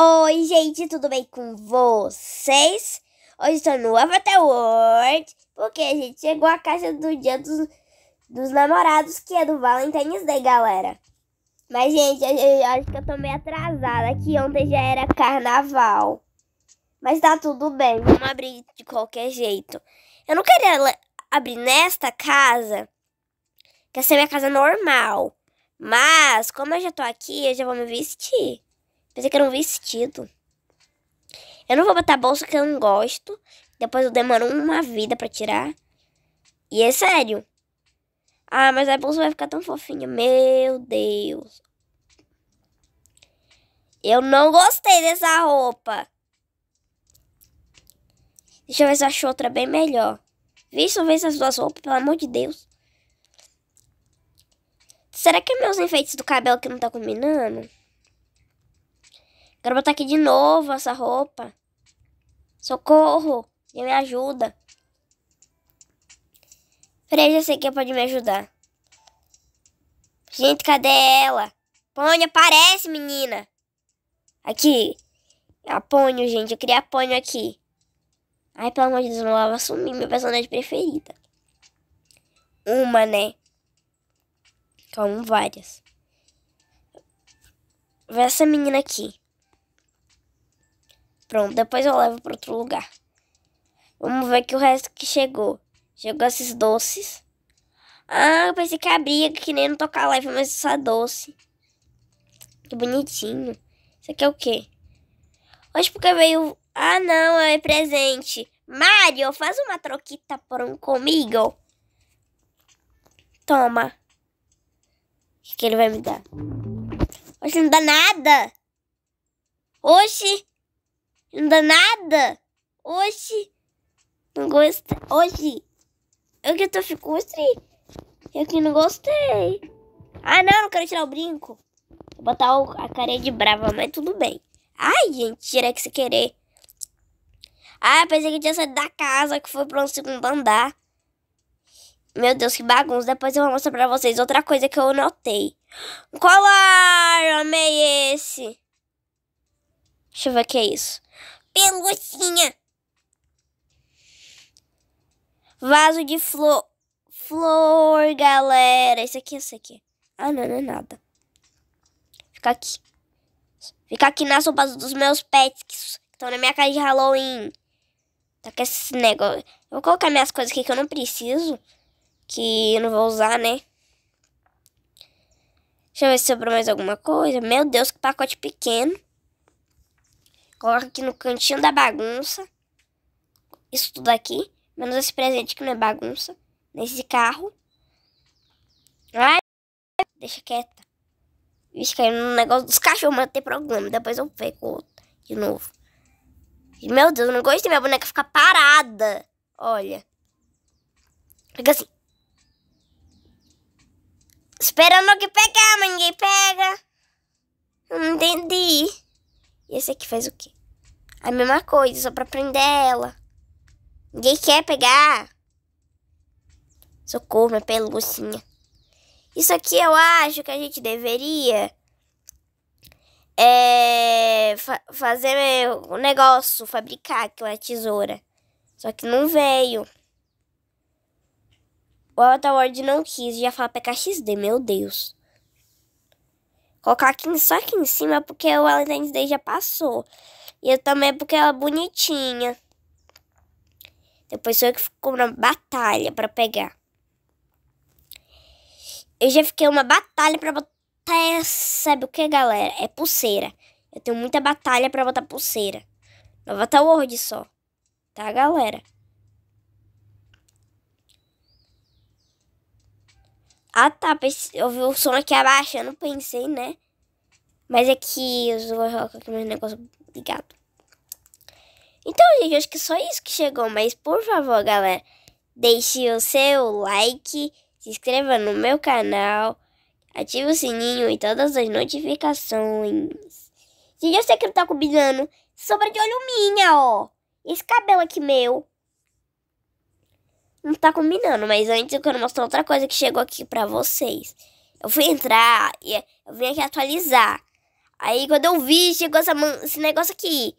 Oi, gente, tudo bem com vocês? Hoje estou no Avatar World porque a gente chegou à caixa do Dia dos, dos Namorados, que é do Valentine's Day, galera. Mas, gente, eu, eu, acho que eu tô meio atrasada, que ontem já era carnaval. Mas tá tudo bem, vamos abrir de qualquer jeito. Eu não queria abrir nesta casa, que essa é minha casa normal. Mas, como eu já tô aqui, eu já vou me vestir. Pensei é que era um vestido. Eu não vou botar bolsa que eu não gosto. Depois eu demoro uma vida pra tirar. E é sério. Ah, mas a bolsa vai ficar tão fofinha. Meu Deus. Eu não gostei dessa roupa. Deixa eu ver se eu acho outra bem melhor. Visto ver essas duas roupas, pelo amor de Deus. Será que é meus enfeites do cabelo que não tá combinando? Quero botar aqui de novo essa roupa. Socorro! me ajuda. Peraí, já sei quem pode me ajudar. Gente, cadê ela? Pony aparece, menina! Aqui. É a Ponyo, gente. Eu queria a Ponyo aqui. Ai, pelo amor de Deus, não vai sumir minha personagem preferida. Uma, né? Como várias. Essa menina aqui. Pronto, depois eu levo para outro lugar. Vamos ver que o resto que chegou. Chegou esses doces. Ah, eu pensei que abria, que nem não tocar Live, mas só doce. Que bonitinho. Isso aqui é o quê? Hoje porque veio... Ah, não, é presente. Mario, faz uma troquita por um comigo. Toma. O que, que ele vai me dar? Hoje não dá nada. Hoje... Ainda nada? Hoje. Não gostei. Hoje. Eu que tô ficando Eu que não gostei. Ah, não, não quero tirar o brinco. Vou botar o, a carinha de brava, mas tudo bem. Ai, gente, tira que você querer. Ah, pensei que tinha saído da casa, que foi pra um segundo andar. Meu Deus, que bagunça. Depois eu vou mostrar pra vocês outra coisa que eu notei. Um colar! Amei esse! Deixa eu ver o que é isso. pelucinha Vaso de flor. Flor, galera. esse aqui, esse aqui. Ah, não, não é nada. Fica aqui. Fica aqui nas roupas dos meus pets que estão na minha casa de Halloween. Tá com esse negócio. Eu vou colocar minhas coisas aqui que eu não preciso. Que eu não vou usar, né? Deixa eu ver se sobrou mais alguma coisa. Meu Deus, que pacote pequeno. Coloca aqui no cantinho da bagunça. Isso tudo aqui. Menos esse presente que não é bagunça. Nesse carro. Ai, deixa quieta. Vixe, caiu no negócio dos cachorros, mas não tem problema. Depois eu pego outro de novo. Meu Deus, eu não gosto de minha boneca ficar parada. Olha. Fica assim. Esperando que pegar, mas ninguém pega. Eu não entendi. E esse aqui faz o quê? A mesma coisa, só pra prender ela. Ninguém quer pegar. Socorro, minha pelucinha Isso aqui eu acho que a gente deveria é, fa fazer um é, negócio, fabricar aquela tesoura. Só que não veio. O Avatar Ward não quis, já fala PKXD, meu Deus colocar aqui, só aqui em cima é porque o Valentine's Day já passou. E eu também é porque ela é bonitinha. Depois sou eu que ficou na batalha para pegar. Eu já fiquei uma batalha para botar sabe o que, galera? É pulseira. Eu tenho muita batalha para botar pulseira. o horde só. Tá, galera? Ah tá, eu vi o som aqui abaixando, pensei, né? Mas é que eu vou colocar aqui meu negócio ligado. Então, gente, acho que só isso que chegou. Mas, por favor, galera, deixe o seu like, se inscreva no meu canal, ative o sininho e todas as notificações. Gente, eu sei que não tá combinando. Sobra de olho minha, ó. Esse cabelo aqui meu não tá combinando, mas antes eu quero mostrar outra coisa que chegou aqui pra vocês. Eu fui entrar e eu vim aqui atualizar. Aí quando eu vi, chegou essa, esse negócio aqui.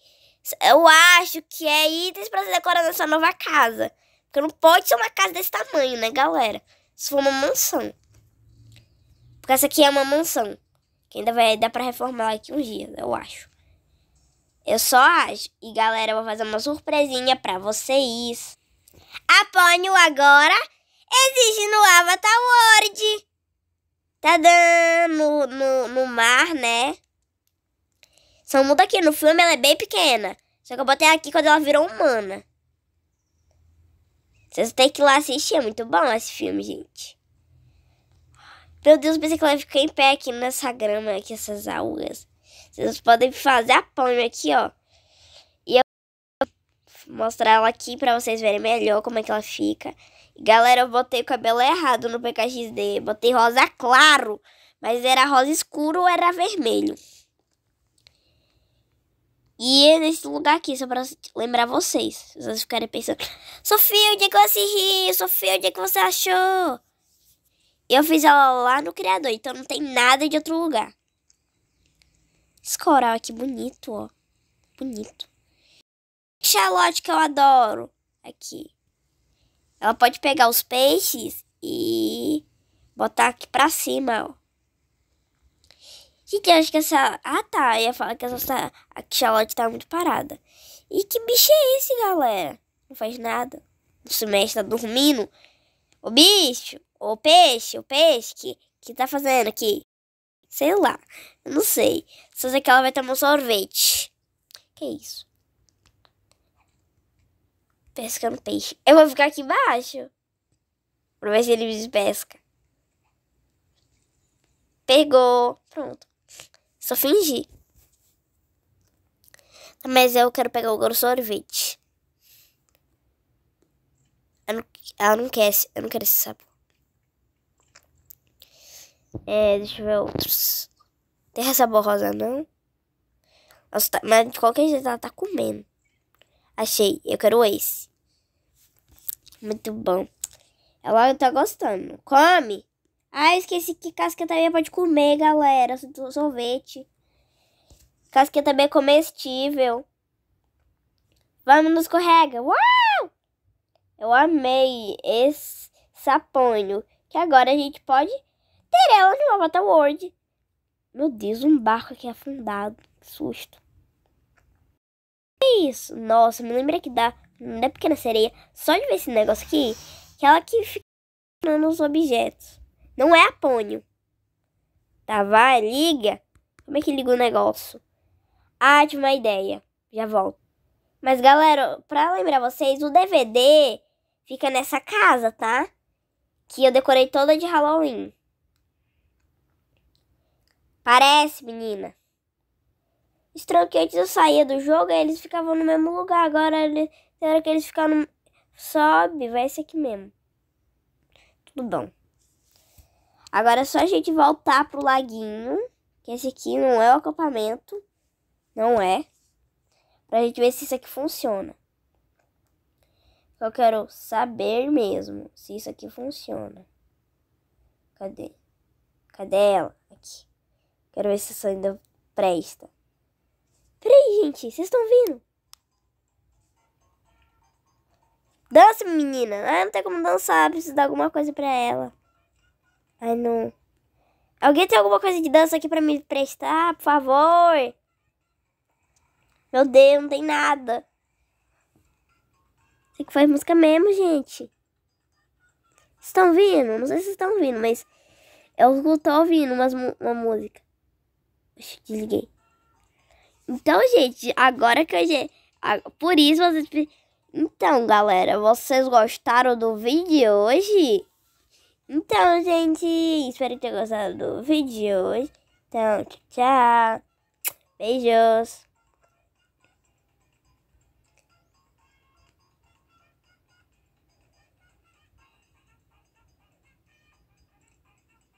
Eu acho que é itens pra decorar na sua nova casa. Porque não pode ser uma casa desse tamanho, né, galera? Isso foi uma mansão. Porque essa aqui é uma mansão. Que ainda vai dar pra reformar aqui uns dias, eu acho. Eu só acho. E galera, eu vou fazer uma surpresinha pra vocês. Aponho agora existe no Avatar World. Tá No, no, no mar, né? Só muda aqui. No filme ela é bem pequena. Só que eu botei aqui quando ela virou humana. Vocês têm que ir lá assistir. É muito bom esse filme, gente. Meu Deus, pensei que ela ia ficar em pé aqui nessa grama, aqui, essas algas. Vocês podem fazer apanho aqui, ó mostrar ela aqui pra vocês verem melhor como é que ela fica. Galera, eu botei o cabelo errado no PKXD. Botei rosa claro, mas era rosa escuro ou era vermelho. E é nesse lugar aqui, só pra lembrar vocês. Se vocês ficarem pensando, Sofia, onde é que você riu Sofia, onde é que você achou? Eu fiz ela lá no criador, então não tem nada de outro lugar. Esse coral aqui bonito, ó. Bonito. Charlotte, que eu adoro. Aqui. Ela pode pegar os peixes e botar aqui pra cima, ó. Gente, eu acho que essa... Ah, tá. Eu ia falar que essa... A Charlotte tá muito parada. E que bicho é esse, galera? Não faz nada. O semestre tá dormindo. O bicho, o peixe, o peixe, que, que tá fazendo aqui? Sei lá, eu não sei. Só sei que ela vai tomar um sorvete. Que isso? pescando peixe. Eu vou ficar aqui embaixo. Pra ver se ele me pesca. Pegou. Pronto. Só fingi. Mas eu quero pegar o sorvete. Ela não, ela não quer, eu não quero esse sapo. É, deixa eu ver outros. Terra borrosa não? Nossa, tá, mas de qualquer jeito ela tá comendo. Achei, eu quero esse. Muito bom. Ela tá gostando. Come! Ah, esqueci que casca também pode comer, galera. Sorvete. Casca também é comestível. Vamos nos correga. Uau! Eu amei esse saponho. Que agora a gente pode ter ela de volta ao World. Meu Deus, um barco aqui afundado. Que susto isso? Nossa, me lembra que dá é pequena sereia. Só de ver esse negócio aqui, que ela que fica nos objetos. Não é apônio. Tá, vai, liga. Como é que liga o negócio? Ah, tive uma ideia. Já volto. Mas, galera, pra lembrar vocês, o DVD fica nessa casa, tá? Que eu decorei toda de Halloween. Parece, menina os antes eu saía do jogo, e eles ficavam no mesmo lugar. Agora, ele, que eles ficaram. Sobe, vai ser aqui mesmo. Tudo bom. Agora é só a gente voltar pro laguinho. Que esse aqui não é o acampamento. Não é. Pra gente ver se isso aqui funciona. Eu quero saber mesmo se isso aqui funciona. Cadê? Cadê ela? Aqui. Quero ver se isso ainda presta. Peraí, gente, vocês estão vindo? Dança, menina. Ah, não tem como dançar, preciso dar alguma coisa pra ela. Ai, não. Alguém tem alguma coisa de dança aqui pra me prestar, por favor? Meu Deus, não tem nada. Tem que fazer música mesmo, gente. Estão vindo? Não sei se estão vindo, mas eu tô ouvindo umas, uma música. desliguei. Então, gente, agora que a gente. Por isso vocês. Então, galera, vocês gostaram do vídeo de hoje? Então, gente, espero que tenham gostado do vídeo de hoje. Então, tchau. Beijos.